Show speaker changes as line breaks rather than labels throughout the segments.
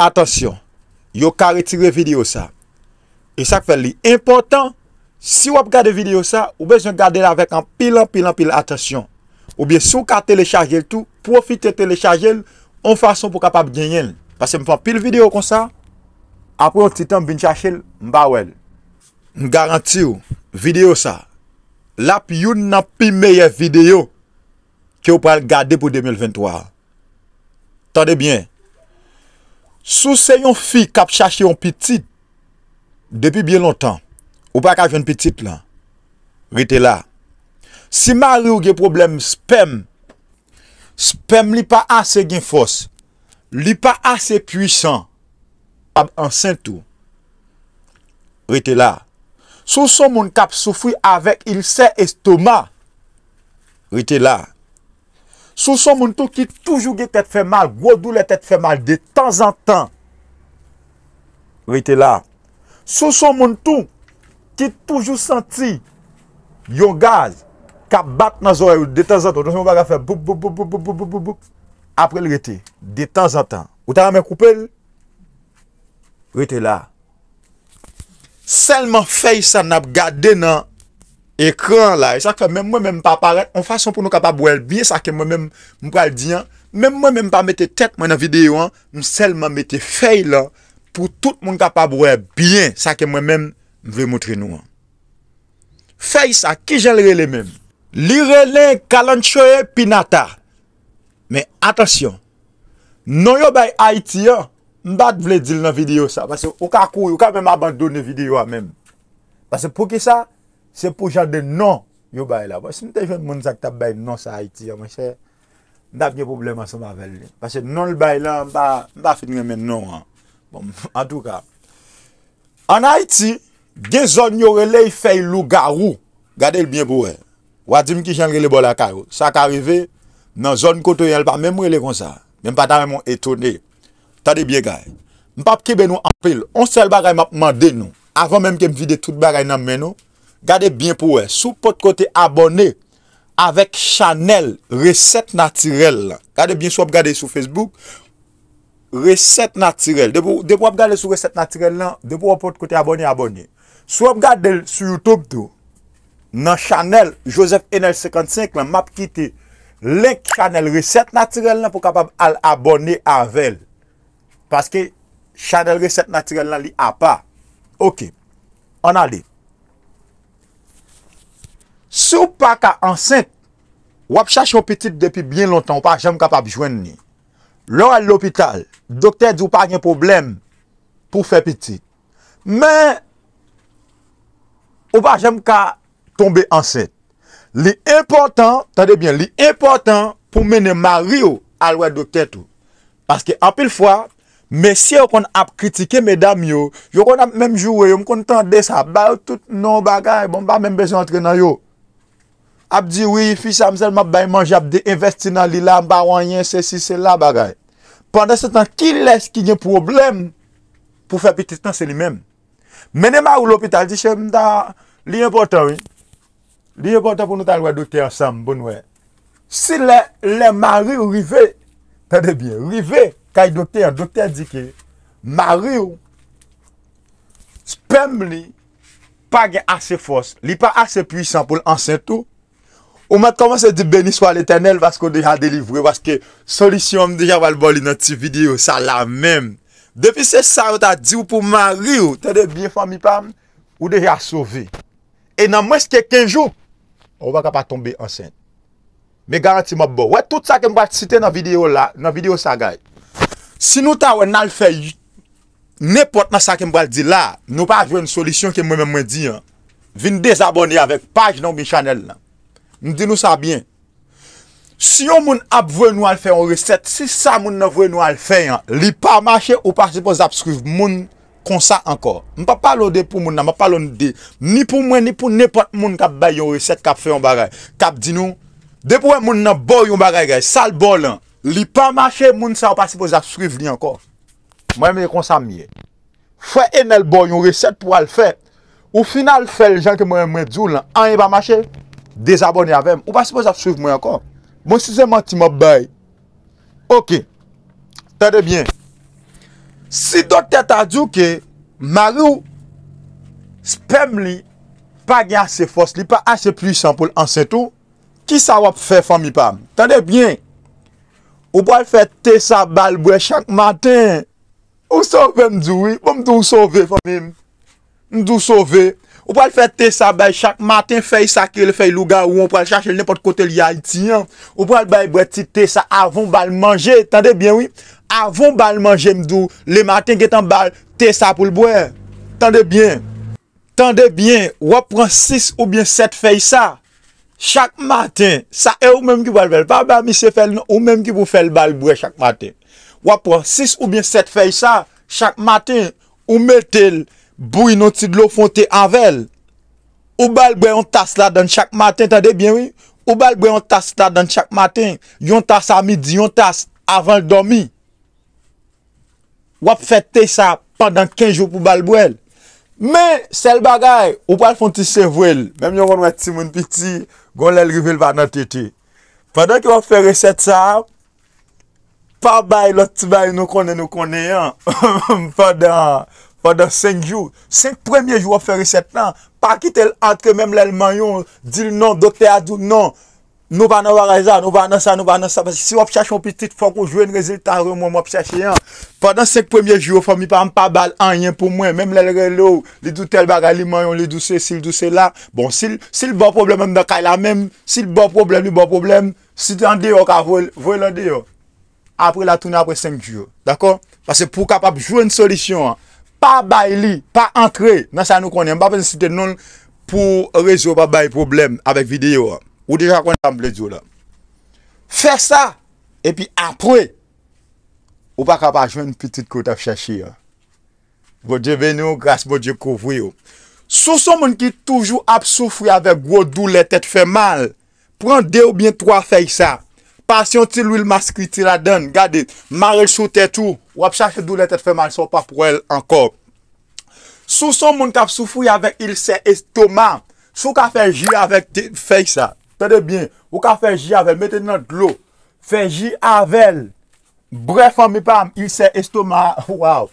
Atensyon, yo ka retire videyo sa. E sak fel li. Impotant, si wap gade videyo sa, ou bezon gade la vek an pilan pilan pilan. Atensyon, ou bie sou ka telechaje l tout, profite telechaje l, an fason pou kapab genyen. Pase m fan pil videyo kon sa, apre ou titan bin chache l, m ba wel. M garanti ou, videyo sa, lap yon nan pi meye videyo ki wap gade pou 2023. Tande bien, Sou se yon fi kap chache yon pitit depi biye lontan. Ou pa kache yon pitit lan. Rite la. Si ma li ou ge problem spem. Spem li pa ase gen fos. Li pa ase pwishan. Am ansen tou. Rite la. Sou son moun kap soufri avek il se estoma. Rite la. Sou son moun tou ki toujou ge tèt fè mal, gwo doulè tèt fè mal, de tan zan tan, wè te la. Sou son moun tou ki toujou senti, yon gaz, ka bat nan zore ou de tan zan tan, apre lè rete, de tan zan tan, ou ta ramè koupè lè, wè te la. Selman fèy san ap gade nan, Ekran la, e sa kwa mwen mwen mwen pa aparel, an fason pou nou kapab wèl byen sa ke mwen mwen mwen mwen pral diyan, mwen mwen mwen mwen pa mette tet mwen an videyo an, mwen sel mwen mette fey la, pou tout mwen kapab wèl byen sa ke mwen mwen mwen mwen mwotre nou an. Fey sa, ki jen l rele men? Li rele kalanchoye pinata. Men, atasyon, non yo bay Haitian, m bad vle dil nan videyo sa, wakakou, wakak mwen mwen abandone videyo an men. Pase pou ki sa? Se pou jan de nan yo bay la. Se mwen te jen moun zak ta bay nan sa Haiti, mwen chè, nan ap nye problem asan pa vel. Pase nan l bay la, mwen pa fin gen men nan. En tout ka. An Haiti, gen zon yo reley fey lou garou. Gade l byen pou we. Wadim ki jan rele bol akaro. Sa ka rive, nan zon koto yon pa, men mwen rele kon sa. Men pata mwen etone. Tade byen gay. M pap kibe nou anpil. Onsel bagay map mande nou. Afon menm ke m vide tout bagay nan men nou. Gade byen pou wè. Sou pot kote abone avèk chanel Reset Naturel lan. Gade byen sou ap gade sou Facebook. Reset Naturel. De pou ap gade sou Reset Naturel lan, de pou ap pot kote abone, abone. Sou ap gade sou YouTube tou, nan chanel JosephNL55 lan map kite link chanel Reset Naturel lan pou kapab al abone avèl. Paske chanel Reset Naturel lan li ap pa. Ok, an adi. Sou pa ka anset, wap chache ou pitit depi bien lontan, ou pa jem ka pa bijwen ni. Lora l'hospital, doktè di ou pa gen problem pou fe pitit. Men, ou pa jem ka tombe anset. Li important, tade bien, li important pou mene mario al wè doktè tou. Paske apil fwa, men si ou kon ap kritike medam yo, yo kon ap menm jowe, yo m kon tande sa, ba ou tout nou bagay, bon ba menm beze antre nan yo. ap diwi, fi sam sel ma bay manj ap de investi nan li la, ba wan yen se si se la bagay. Pande se tan, ki les ki nye problem pou fè piti tan se li menm. Mene ma ou l'opital, di chè mda, li yon potan, li yon potan pou nou talwa do tè an sam, bon wè. Si le, le mari ou rive, tè de biè, rive, kaj do tè an, do tè di kè, mari ou, spèm li, pa gen ase fos, li pa ase pwisan pou l'ansen tou, Ou mat komanse di beni swa l'Eternel vaske ou deja delivre, vaske solisyon ou mdeja wal boli nan ti video sa la menm. Depi se sa ou ta di ou pou man ri ou, te de biye fwa mi pam, ou deja sovi. E nan mweske kenjou, ou waka pa tombe ansen. Me garanti mwa bo. Ou e tout sa kembo al site nan video la, nan video sa gay. Si nou ta wè nan l'fej, nepot nan sa kembo al di la, nou pa avyo yon solisyon ke mwen mwen di an. Vin desabonye avèk paj nan mi chanel la. Mwen di nou sa bien. Si yon moun ap vwen nou al fè yon riset, si sa moun nou vwen nou al fè yon, li pa mache ou pasipoz ap srif moun konsa ankor. Mwen pa palo de pou moun nan, mwen palo de ni pou mwen, ni pou nepot moun kap bay yon riset kap fè yon barek. Kap di nou, de pou moun nan boy yon barek, sal bolan, li pa mache moun sa ou pasipoz ap srif ni ankor. Mwen mwen konsa miye. Fè enel boy yon riset pou al fè, ou final fè ljen ke mwen mwen djoun, an yon pa mache, Desabonye avèm. Ou pa seboj ap suiv mwen akon. Mwen sibe mwen ti mwen bay. Ok. Tade bien. Si do te atajou ke marou spèm li pa gen ase fos li, pa ase plisyon pou l'ansetou, ki sa wap fè fòmipam. Tade bien. Ou pa l fè te sa bal bwe chak matè. Ou sove mdoui. Ou mdou sove fòmim. Bon, mdou sove. Ou pral fè te sa bay chak matin fèy sa ki lè fèy louga ou ou pral chache lè nèpot kote lè ya iti yon. Ou pral bay bre ti te sa avon bal manje. Tande bien oui. Avon bal manje mdou. Le matin ki tan bal te sa pou l'bouè. Tande bien. Tande bien. Wap pran 6 ou bien 7 fèy sa. Chak matin. Sa e ou mèm ki bal vel. Va ba misye fèl nou ou mèm ki bou fèl bal bouè chak matin. Wap pran 6 ou bien 7 fèy sa. Chak matin. Ou mè tel. Ou mè tel. Bwoy nou ti dlo fonte anvel. Ou bal bwe yon tas la dan chak maten. Tade bien wè? Ou bal bwe yon tas la dan chak maten. Yon tas a midi, yon tas avan l domi. Wap fete sa padan kenjou pou bal bwe. Men, sel bagay, ou bal fonte se vwel. Men, yon kon wè ti moun piti. Gon lè l rivel vwa nan tete. Fadan ki wap fere set sa. Pa bay, lot ti bay, nou konen nou konen yon. Fadan... Pendan 5 jou, 5 premye jou wap feri 7 nan, pa kitel antre menm lèl mayon, dil nan, dotè adou nan, nou pa nan wak reza, nou pa nan sa, nou pa nan sa, pasi si wap chachon pitit, fò kon jwèn reziltan rèm wap chachè yon. Pendan 5 premye jou, fò mi pa an pa bal an, yon pou mwen, menm lèl relo, li doutèl baga li mayon, li doutè, si l doutè la, bon, si l bon problem mbe kaj la menm, si l bon problem, li bon problem, si l an deyo ka vòl, vòl an deyo. Apre la toune apre 5 jou, dako, pasi pou kapap jwèn solisyon an. Pa bay li, pa antre nan sa nou konen. Mba pen siten non pou rezo pa bay problem avek video. Ou deja konen ample diyo la. Fè sa, epi apre. Ou pa kapaj ven petit kote ap chache yo. Vodje ven yo, grase vodje kouvri yo. Sou son moun ki toujou ap soufri avek gro doule, tèt fè mal. Prande ou bien 3 fèy sa. Pasyon ti lwil maskri ti la den, gade, maril sou tè tou, wap chache dou lè tèt fè man sou papwèl ankor. Sou son moun kap sou fuy avèk ilse estoma, sou kap fè jy avèk tè fèy sa, tèdè byen, ou kap fè jy avèl, metè nan t'lo, fè jy avèl, bref an mi pam, ilse estoma, wav,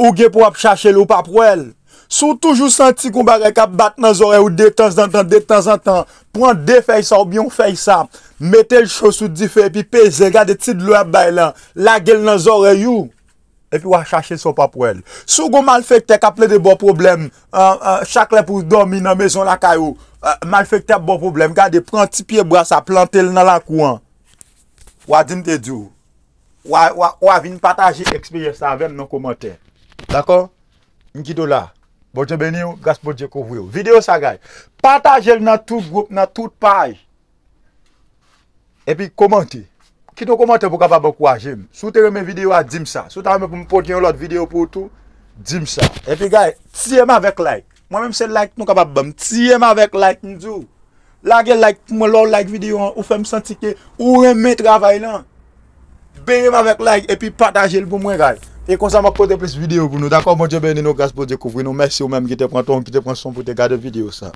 ou gè pou wap chache lou papwèl. Sou toujou santi koumbare ka bat nan zore ou de tan zan tan, de tan zan tan. Pwant de fey sa ou byon fey sa. Mete l chosou di fey pi peze. Gade ti dlo ap bay lan. Lagel nan zore you. E pi wak chache sou papwel. Sou gou mal fèk te ka ple de bo problem. Chak le pou dormi nan mezon la kayou. Mal fèk te bo problem. Gade pran ti pie brasa, plantel nan la kouan. Wadin te di ou. Wav in pataje eksperyese aven nan komante. Dako? Nkido la. Boche ben yon, Gaspote Djeko vwe yon. Videyo sa gaye, patajel nan tout group, nan tout paye. Epi komante, ki nou komante pou kapabak wajem. Soutere men videyo a dim sa. Soutere men pou mpote yon lot videyo pou tou, dim sa. Epi gaye, tiye m avèk like. Mwen mèm se like nou kapababam, tiye m avèk like njou. Lage like pou m lò like videyo an, ou fèm santi ke, ou reme travay lan. Beye m avèk like epi patajel pou mwen gaye. E kon sa ma kote pe se videyo goun nou. Dakwa moun diyo ben yon nou gas pou dekouvri nou. Mersi ou menm ki te pran ton, ki te pran son pou te gade videyo sa.